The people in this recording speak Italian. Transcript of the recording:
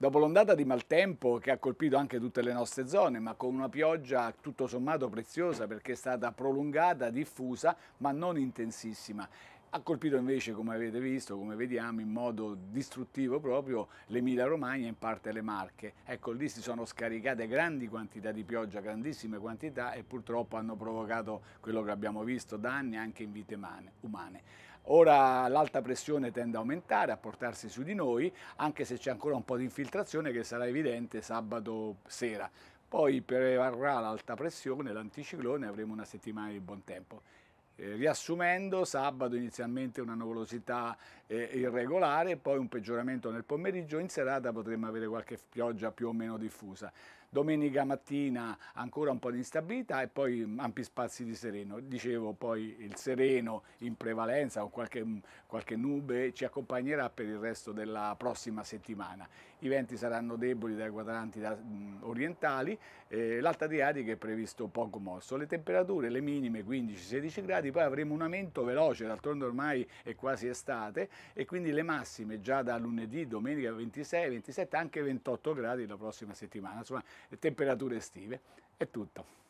Dopo l'ondata di maltempo che ha colpito anche tutte le nostre zone, ma con una pioggia tutto sommato preziosa perché è stata prolungata, diffusa, ma non intensissima. Ha colpito invece, come avete visto, come vediamo, in modo distruttivo proprio l'Emilia Romagna e in parte le Marche. Ecco, lì si sono scaricate grandi quantità di pioggia, grandissime quantità e purtroppo hanno provocato quello che abbiamo visto, danni anche in vite umane. Ora l'alta pressione tende a aumentare, a portarsi su di noi, anche se c'è ancora un po' di infiltrazione che sarà evidente sabato sera. Poi prevarrà l'alta pressione, l'anticiclone e avremo una settimana di buon tempo. Eh, riassumendo, sabato inizialmente una nuvolosità eh, irregolare, poi un peggioramento nel pomeriggio, in serata potremmo avere qualche pioggia più o meno diffusa. Domenica mattina ancora un po' di instabilità e poi mm, ampi spazi di sereno. Dicevo poi il sereno in prevalenza o qualche, mm, qualche nube ci accompagnerà per il resto della prossima settimana. I venti saranno deboli dai quadranti da, mh, mm, orientali, eh, l'alta diarica è previsto poco mosso. Le temperature, le minime 15-16 gradi, mercati, poi avremo un aumento veloce, d'altronde ormai è quasi estate e quindi le massime già da lunedì, domenica 26, 27, anche 28 gradi la prossima settimana, insomma temperature estive. È tutto.